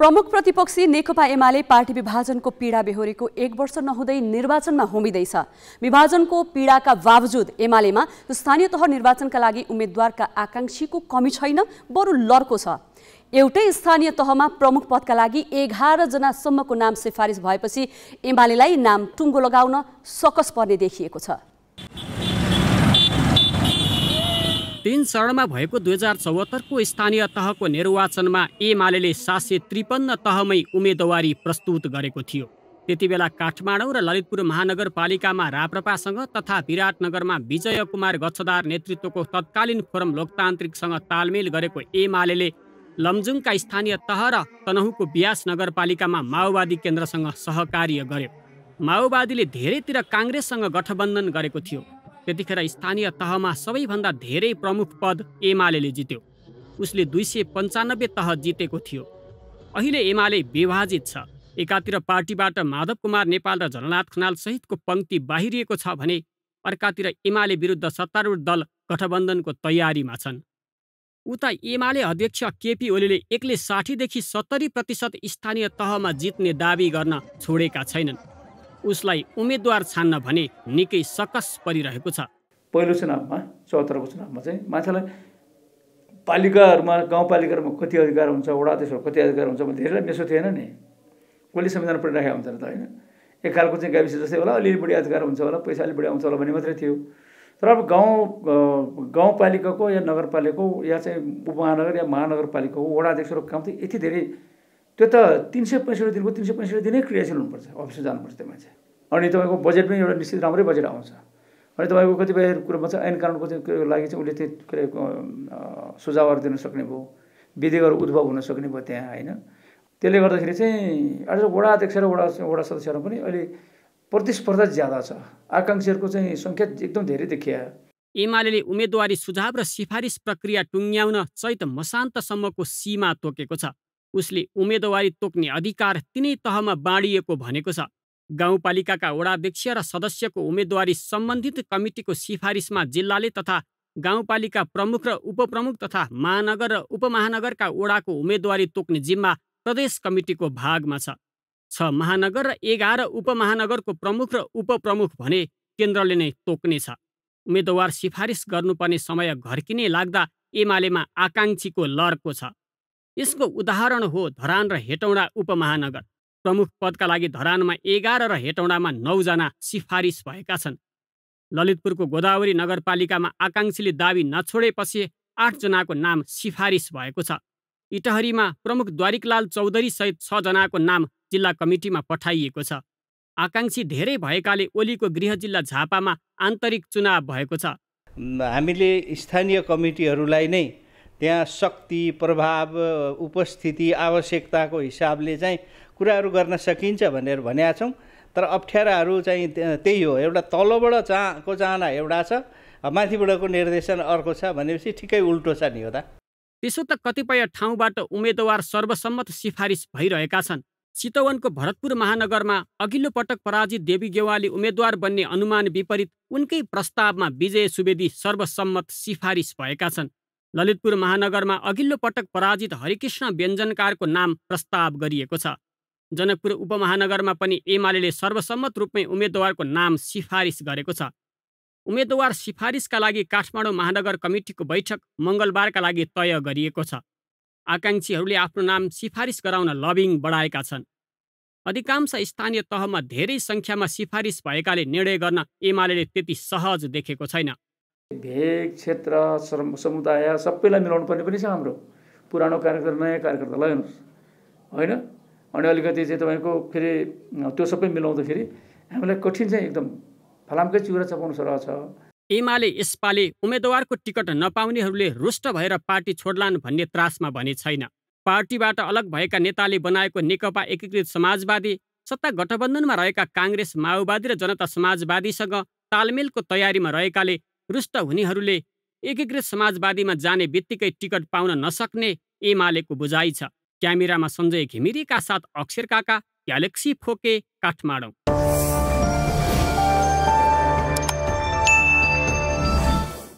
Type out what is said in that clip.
प्रमुख प्रतिपक्षी नेकपा एमाले पार्टी विभाजनको पीडा बेहोरेको एक वर्ष नहुँदै निर्वाचनमा होमिँदैछ विभाजनको पीडाका बावजुद एमालेमा स्थानीय तह निर्वाचनका लागि उम्मेद्वारका आकाङ्क्षीको कमी छैन बरु लर्को छ एउटै स्थानीय तहमा प्रमुख पदका लागि एघारजनासम्मको नाम सिफारिस भएपछि एमालेलाई नाम टुङ्गो लगाउन सकस पर्ने देखिएको छ तीन चरणमा भएको दुई हजार चौहत्तरको स्थानीय तहको निर्वाचनमा एमाले सात सय त्रिपन्न तहमै उम्मेदवारी प्रस्तुत गरेको थियो बेला काठमाडौँ र ललितपुर महानगरपालिकामा राप्रपासँग तथा विराटनगरमा विजय कुमार गच्छदार नेतृत्वको तत्कालीन फोरम लोकतान्त्रिकसँग तालमेल गरेको एमाले लमजुङका स्थानीय तह र तनहुँको बियास नगरपालिकामा माओवादी केन्द्रसँग सहकार्य गर्यो माओवादीले धेरैतिर काङ्ग्रेससँग गठबन्धन गरेको थियो त्यतिखेर स्थानीय तहमा सबैभन्दा धेरै प्रमुख पद एमाले जित्यो उसले दुई सय पन्चानब्बे तह जितेको थियो अहिले एमाले विभाजित छ एकातिर पार्टीबाट माधव कुमार नेपाल र झलनाथ खनाल सहितको पङ्क्ति बाहिरिएको छ भने अर्कातिर एमाले विरुद्ध सत्तारूढ दल गठबन्धनको तयारीमा छन् उता एमाले अध्यक्ष केपी ओलीले एक्लै साठीदेखि सत्तरी प्रतिशत स्थानीय तहमा जित्ने दावी गर्न छोडेका छैनन् उसलाई उम्मेद्वार छान्न भने निकै सकस परिरहेको छ पहिलो चुनावमा चौहत्तरको चुनावमा चाहिँ मान्छेलाई पालिकाहरूमा गाउँपालिकाहरूमा कति अधिकार हुन्छ वडा वडाधीशहरू कति अधिकार हुन्छ भने धेरैलाई मेसो थिएन नि कसले संविधान पढिराखेको हुन्छ त होइन एक खालको चाहिँ गाविस जस्तै होला अलिअलि बढी अधिकार हुन्छ होला पैसा अलिक बढी आउँछ होला भन्ने मात्रै थियो तर अब गाउँ गाउँपालिकाको या नगरपालिकाको या चाहिँ उपमहानगर या महानगरपालिकाको वडा वडाध्यक्षहरूको काम त यति धेरै त्यो त तिन सय पैँसठी दिनको तिन सय पैँसठी दिनै क्रियाशील हुनुपर्छ अफिस जानुपर्छ त्यो मान्छे अनि तपाईँको बजेट पनि एउटा निश्चित राम्रै बजेट आउँछ अनि तपाईँको कतिपय कुरोमा चाहिँ ऐन कानुनको चाहिँ लागि चाहिँ उसले त्यो के अरे सुझावहरू दिन सक्ने भयो विधेयकहरू उद्भव हुन सक्ने भयो त्यहाँ होइन त्यसले गर्दाखेरि चाहिँ अहिले वडा अध्यक्ष र वडा वडा सदस्यहरू पनि अहिले प्रतिस्पर्धा ज्यादा छ आकाङ्क्षीहरूको चाहिँ सङ्ख्या एकदम धेरै देखिया एमाले उम्मेदवारी सुझाव र सिफारिस प्रक्रिया टुङ्ग्याउन चैत मसान्तसम्मको सीमा तोकेको छ उसले उम्मेदवारी तोक्ने अधिकार तिनै तहमा बाँडिएको भनेको छ गाउँपालिकाका वडाध्यक्ष र सदस्यको उम्मेदवारी सम्बन्धित कमिटिको सिफारिसमा जिल्लाले तथा गाउँपालिका प्रमुख र उपप्रमुख तथा महानगर र उपमहानगरका वडाको उम्मेदवारी तोक्ने जिम्मा प्रदेश कमिटिको भागमा छ छ महानगर र एघार उपमहानगरको प्रमुख र उपप्रमुख भने केन्द्रले नै तोक्नेछ उम्मेद्वार सिफारिस गर्नुपर्ने समय घर्किने लाग्दा एमालेमा आकाङ्क्षीको लर्को छ यसको उदाहरण हो धरान र हेटौँडा उपमहानगर प्रमुख पदका लागि धरानमा एघार र हेटौँडामा नौजना सिफारिस भएका छन् ललितपुरको गोदावरी नगरपालिकामा आकाङ्क्षीले दावी नछोडेपछि आठजनाको नाम सिफारिस भएको छ इटहरीमा प्रमुख द्वारिकलाल चौधरी सहित छजनाको नाम जिल्ला कमिटीमा पठाइएको छ आकाङ्क्षी धेरै भएकाले ओलीको गृह जिल्ला झापामा आन्तरिक चुनाव भएको छ हामीले स्थानीय कमिटीहरूलाई नै त्यहाँ शक्ति प्रभाव उपस्थिति आवश्यकताको हिसाबले चाहिँ कुराहरू गर्न सकिन्छ भनेर भनेका छौँ तर अप्ठ्याराहरू चाहिँ त्यही हो एउटा तलबाट चाहको चाहना एउटा छ माथिबाटको निर्देशन अर्को छ भनेपछि ठिकै उल्टो छ नि हो त त्यसो त कतिपय ठाउँबाट उम्मेद्वार सर्वसम्मत सिफारिस भइरहेका छन् चितवनको भरतपुर महानगरमा अघिल्लो पटक पराजित देवी गेवाली उम्मेद्वार बन्ने अनुमान विपरीत उनकै प्रस्तावमा विजय सुवेदी सर्वसम्मत सिफारिस भएका छन् ललितपुर महानगरमा अघिल्लो पटक पराजित हरिकृष्ण व्यञ्जनकारको नाम प्रस्ताव गरिएको छ जनकपुर उपमहानगरमा पनि एमाले सर्वसम्मत रूपमै उम्मेद्वारको नाम सिफारिस गरेको छ उम्मेद्वार सिफारिसका लागि काठमाडौँ महानगर कमिटीको बैठक मङ्गलबारका लागि तय गरिएको छ आकाङ्क्षीहरूले आफ्नो नाम सिफारिस गराउन लबिङ बढाएका छन् अधिकांश स्थानीय तहमा धेरै सङ्ख्यामा सिफारिस भएकाले निर्णय गर्न एमाले त्यति सहज देखेको छैन भेग क्षेत्र समुदाय सबैलाई मिलाउनु पर्ने पनि छ हाम्रो पुरानो कार्यकर्ता नयाँ कार्यकर्तालाई हेर्नुहोस् होइन अनि अलिकति चाहिँ तपाईँको फेरि त्यो सबै मिलाउँदाखेरि हामीलाई कठिन चाहिँ एकदम फलामकै चिउरा चपाउनु छ एमाले यसपालि उम्मेद्वारको टिकट नपाउनेहरूले रुष्ट भएर पार्टी छोड्लान् भन्ने त्रासमा भने छैन पार्टीबाट अलग भएका नेताले बनाएको नेकपा एकीकृत समाजवादी सत्ता गठबन्धनमा रहेका काङ्ग्रेस माओवादी र जनता समाजवादीसँग तालमेलको तयारीमा रहेकाले रुष्ट हुनेहरूले एकीकृत समाजवादीमा जाने बित्तिकै टिकट पाउन नसक्ने एमालेको बुझाइ छ क्यामेरामा सञ्जय घिमिरेका साथ अक्षर काका ग्यालेक्सी फोके काठमाडौँ